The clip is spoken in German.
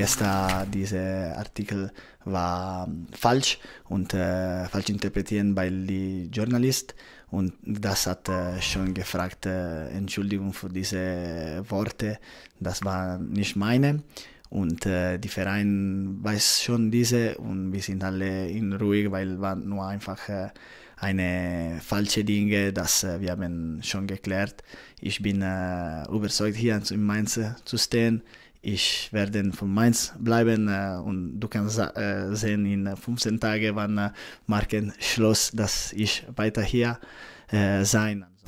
gestern dieser Artikel war ähm, falsch und äh, falsch interpretiert weil die Journalist und das hat äh, schon gefragt, äh, Entschuldigung für diese Worte, das war nicht meine. Und äh, die Verein weiß schon diese und wir sind alle in ruhig, weil war nur einfach äh, eine falsche Dinge, das äh, wir haben schon geklärt. Ich bin äh, überzeugt, hier in Mainz zu stehen ich werde von Mainz bleiben äh, und du kannst äh, sehen in 15 äh, Tagen, wann äh, Marken Schloss, dass ich weiter hier äh, sein.